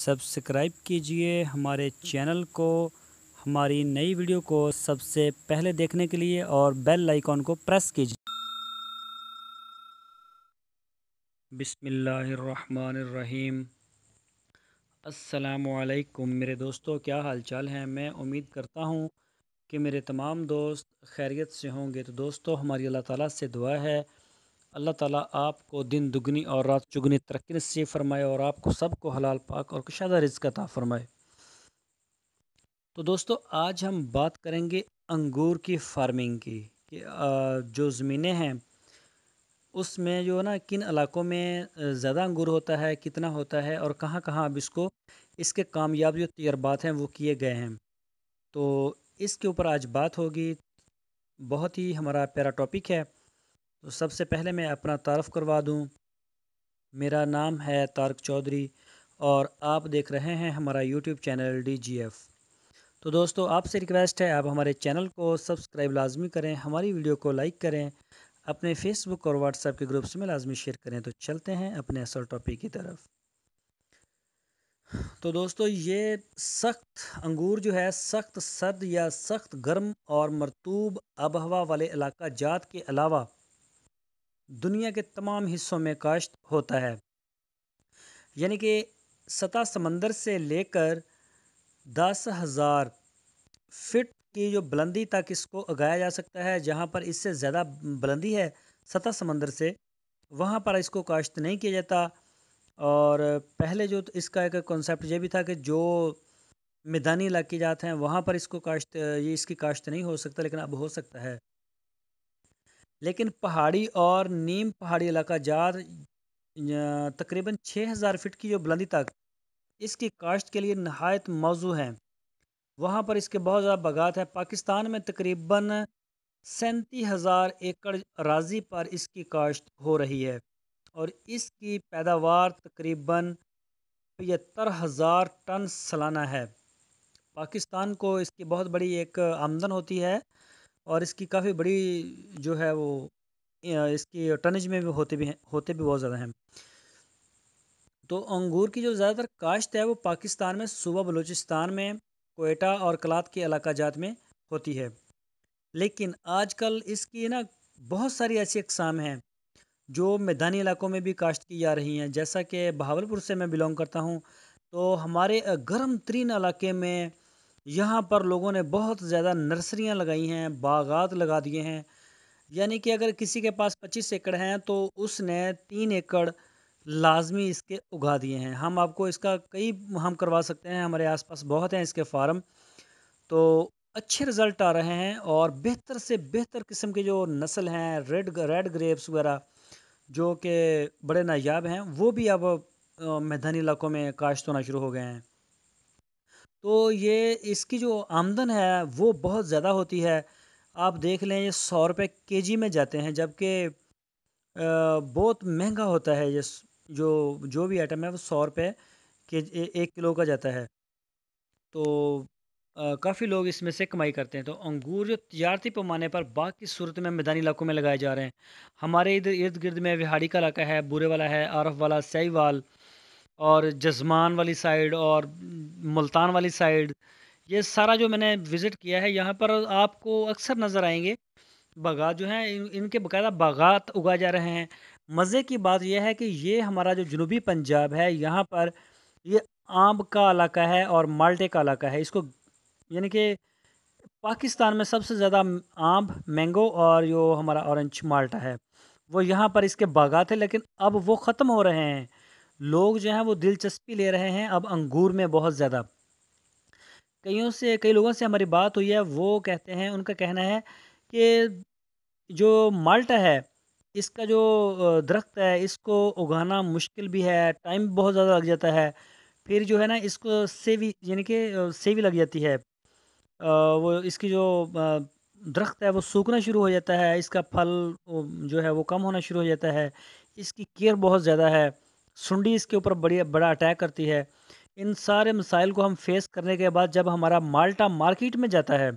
subscribe کیجئے ہمارے channel کو ہماری نئی ویڈیو کو سب سے پہلے دیکھنے کے لیے اور بیل آئیکن کو پریس کیجئے بسم اللہ الرحمن الرحیم السلام علیکم میرے دوستو کیا حال چال ہیں میں امید کرتا ہوں کہ میرے تمام دوست خیریت سے ہوں گے تو دوستو ہماری اللہ تعالیٰ سے دعا ہے اللہ تعالیٰ آپ کو دن دگنی اور رات چگنی ترقی نصیب فرمائے اور آپ کو سب کو حلال پاک اور کشادہ رزق عطا فرمائے تو دوستو آج ہم بات کریں گے انگور کی فارمنگ کی کہ جو زمینیں ہیں اس میں جو نا کن علاقوں میں زیادہ انگور ہوتا ہے کتنا ہوتا ہے اور کہاں کہاں اب اس کو اس کے کامیاب جو تجربات ہیں وہ کیے گئے ہیں تو اس کے اوپر آج بات ہوگی بہت ہی ہمارا پیارا ٹاپک ہے تو سب سے پہلے میں اپنا تعارف کروا دوں میرا نام ہے تارک چودھری اور آپ دیکھ رہے ہیں ہمارا YouTube channel D G F تو دوستو آپ سے ریکویسٹ ہے آپ ہمارے چینل کو سبسکرائب لازمی کریں ہماری ویڈیو کو لائک کریں اپنے فیس بک اور واٹس ایپ کے گروپس میں لازمی شیئر کریں تو چلتے ہیں اپنے اصل ٹاپک کی طرف تو دوستو یہ سخت انگور جو ہے سخت سرد یا سخت گرم اور مرطوب آب ہوا والے علاقہ جات کے علاوہ دنیا کے تمام حصوں میں کاشت ہوتا ہے یعنی کہ ستا سمندر سے لے کر دس ہزار فٹ کی جو بلندی تک اس کو اگایا جا سکتا ہے جہاں پر اس سے زیادہ بلندی ہے سطح سمندر سے وہاں پر اس کو کاشت نہیں کیا جاتا اور پہلے جو اس کا ایک کانسیپٹ یہ بھی تھا کہ جو میدانی علاقے جات ہیں وہاں پر اس کو کاشت یہ اس کی کاشت نہیں ہو سکتا لیکن اب ہو سکتا ہے لیکن پہاڑی اور نیم پہاڑی علاقہ جات تقریباً چھ ہزار فٹ کی جو بلندی تک اس کی کاشت کے لیے نہایت موضوع ہیں وہاں پر اس کے بہت زیادہ بغات ہے پاکستان میں تقریباً سینتی ہزار ایکڑ اراضی پر اس کی کاشت ہو رہی ہے اور اس کی پیداوار تقریباً پیتر ہزار ٹن سالانہ ہے پاکستان کو اس کی بہت بڑی ایک آمدن ہوتی ہے اور اس کی کافی بڑی جو ہے وہ اس کی ٹنج میں بھی ہوتے بھی ہیں ہوتے بھی بہت زیادہ ہیں تو انگور کی جو زیادہ تر کاشت ہے وہ پاکستان میں صوبہ بلوچستان میں کوئٹہ اور کلات کے علاقہ جات میں ہوتی ہے لیکن آج کل اس کی نا بہت ساری ایسی اقسام ہیں جو میدانی علاقوں میں بھی کاشت کی جا رہی ہیں جیسا کہ بہاول پور سے میں بلانگ کرتا ہوں تو ہمارے گرم ترین علاقے میں یہاں پر لوگوں نے بہت زیادہ نرسریاں لگائی ہیں باغات لگا دیے ہیں یعنی کہ اگر کسی کے پاس پچیس ایکڑ ہیں تو اس نے تین ایکڑ لازمی اس کے اگا دیے ہیں ہم آپ کو اس کا کئی ہم کروا سکتے ہیں ہمارے آس پاس بہت ہیں اس کے فارم تو اچھے رزلٹ آ رہے ہیں اور بہتر سے بہتر قسم کے جو نسل ہیں ریڈ ریڈ گریپس وغیرہ جو کہ بڑے نایاب ہیں وہ بھی اب میدانی علاقوں میں کاشت ہونا شروع ہو گئے ہیں تو یہ اس کی جو آمدن ہے وہ بہت زیادہ ہوتی ہے آپ دیکھ لیں یہ سو روپے کے جی میں جاتے ہیں جب کہ بہت مہنگا ہوتا ہے یہ جو جو بھی آئٹم ہے وہ سو روپے کے ایک کلو کا جاتا ہے تو کافی لوگ اس میں سے کمائی کرتے ہیں تو انگور جو تجارتی پیمانے پر باقی صورت میں میدانی علاقوں میں لگائے جا رہے ہیں ہمارے ادھر ارد گرد میں وہاڑی کا علاقہ ہے بورے والا ہے عارف والا سیائی وال اور جزمان والی سائیڈ اور ملتان والی سائڈ یہ سارا جو میں نے وزٹ کیا ہے یہاں پر آپ کو اکثر نظر آئیں گے باغات جو ہیں ان کے باقاعدہ باغات اگا جا رہے ہیں مزے کی بات یہ ہے کہ یہ ہمارا جو جنوبی پنجاب ہے یہاں پر یہ آم کا علاقہ ہے اور مالٹے کا علاقہ ہے اس کو یعنی کہ پاکستان میں سب سے زیادہ آم مینگو اور جو ہمارا اورنج مالٹا ہے وہ یہاں پر اس کے باغات ہیں لیکن اب وہ ختم ہو رہے ہیں لوگ جو ہیں وہ دلچسپی لے رہے ہیں اب انگور میں بہت زیادہ کئیوں سے کئی لوگوں سے ہماری بات ہوئی ہے وہ کہتے ہیں ان کا کہنا ہے کہ جو مالٹ ہے اس کا جو درخت ہے اس کو اگانا مشکل بھی ہے ٹائم بہت زیادہ لگ جاتا ہے پھر جو ہے نا اس کو سیوی یعنی کہ سیوی لگ جاتی ہے وہ اس کی جو درخت ہے وہ سوکھنا شروع ہو جاتا ہے اس کا پھل جو ہے وہ کم ہونا شروع ہو جاتا ہے اس کی کیئر بہت زیادہ ہے سنڈی اس کے اوپر بڑی بڑا اٹیک کرتی ہے ان سارے مسائل کو ہم فیس کرنے کے بعد جب ہمارا مالٹا مارکیٹ میں جاتا ہے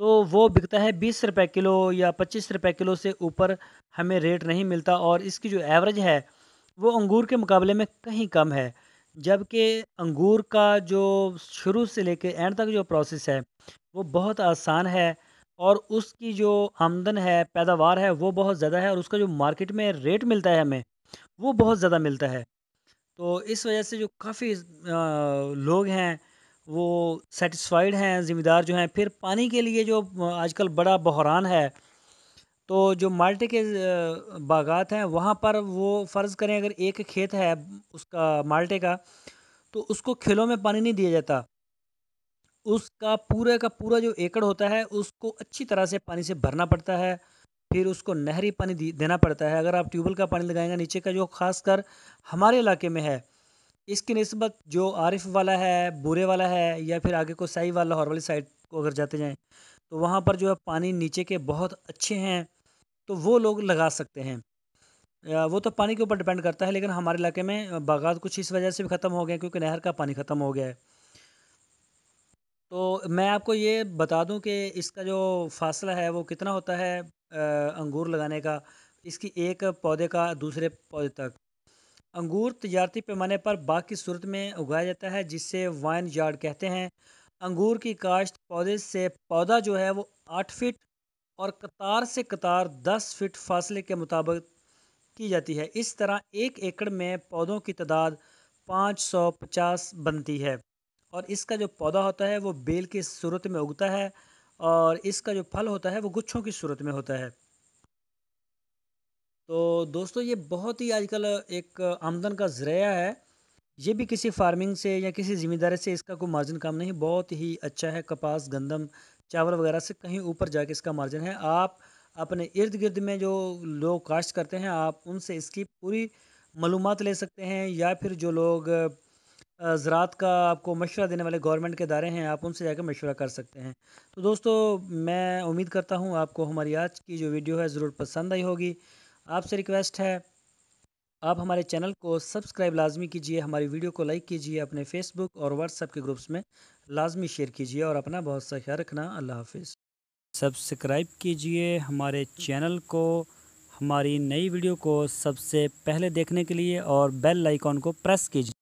تو وہ بکتا ہے بیس روپے کلو یا پچیس روپے کلو سے اوپر ہمیں ریٹ نہیں ملتا اور اس کی جو ایوریج ہے وہ انگور کے مقابلے میں کہیں کم ہے جبکہ انگور کا جو شروع سے لے کے اینڈ تک جو پروسیس ہے وہ بہت آسان ہے اور اس کی جو آمدن ہے پیداوار ہے وہ بہت زیادہ ہے اور اس کا جو مارکیٹ میں ریٹ ملتا ہے ہمیں وہ بہت زیادہ ملتا ہے تو اس وجہ سے جو کافی لوگ ہیں وہ سیٹسفائڈ ہیں ذمہ دار جو ہیں پھر پانی کے لیے جو آج کل بڑا بحران ہے تو جو مالٹے کے باغات ہیں وہاں پر وہ فرض کریں اگر ایک کھیت ہے اس کا مالٹے کا تو اس کو کھیلوں میں پانی نہیں دیا جاتا اس کا پورے کا پورا جو ایکڑ ہوتا ہے اس کو اچھی طرح سے پانی سے بھرنا پڑتا ہے پھر اس کو نہری پانی دینا پڑتا ہے اگر آپ ٹیوب ویل کا پانی لگائیں گے نیچے کا جو خاص کر ہمارے علاقے میں ہے اس کی نسبت جو عارف والا ہے بورے والا ہے یا پھر آگے کو سائی والا لاہور والی سائڈ کو اگر جاتے جائیں تو وہاں پر جو ہے پانی نیچے کے بہت اچھے ہیں تو وہ لوگ لگا سکتے ہیں وہ تو پانی کے اوپر ڈپینڈ کرتا ہے لیکن ہمارے علاقے میں باغات کچھ اس وجہ سے بھی ختم ہو ہیں کیونکہ نہر کا پانی ختم ہو گیا ہے تو میں آپ کو یہ بتا دوں کہ اس کا جو فاصلہ ہے وہ کتنا ہوتا ہے انگور لگانے کا اس کی ایک پودے کا دوسرے پودے تک انگور تجارتی پیمانے پر باغ کی صورت میں اگایا جاتا ہے جس سے وائن یارڈ کہتے ہیں انگور کی کاشت پودے سے پودا جو ہے وہ آٹھ فٹ اور قطار سے قطار دس فٹ فاصلے کے مطابق کی جاتی ہے اس طرح ایک ایکڑ میں پودوں کی تعداد پانچ سو پچاس بنتی ہے اور اس کا جو پودا ہوتا ہے وہ بیل کی صورت میں اگتا ہے اور اس کا جو پھل ہوتا ہے وہ گچھوں کی صورت میں ہوتا ہے تو دوستو یہ بہت ہی آج کل ایک آمدن کا ذریعہ ہے یہ بھی کسی فارمنگ سے یا کسی ذمہ داری سے اس کا کوئی مارجن کام نہیں بہت ہی اچھا ہے کپاس گندم چاول وغیرہ سے کہیں اوپر جا کے اس کا مارجن ہے آپ اپنے ارد گرد میں جو لوگ کاشت کرتے ہیں آپ ان سے اس کی پوری معلومات لے سکتے ہیں یا پھر جو لوگ زراعت کا آپ کو مشورہ دینے والے گورنمنٹ کے ادارے ہیں آپ ان سے جا کے مشورہ کر سکتے ہیں تو دوستو میں امید کرتا ہوں آپ کو ہماری آج کی جو ویڈیو ہے ضرور پسند آئی ہوگی آپ سے ریکویسٹ ہے آپ ہمارے چینل کو سبسکرائب لازمی کیجئے ہماری ویڈیو کو لائک کیجئے اپنے فیس بک اور واٹس ایپ کے گروپس میں لازمی شیئر کیجئے اور اپنا بہت سا خیال رکھنا اللہ حافظ سبسکرائب کیجئے ہمارے چینل کو ہماری نئی ویڈیو کو سب سے پہلے دیکھنے کے لیے اور بیل آئیکن کو پریس کیجئے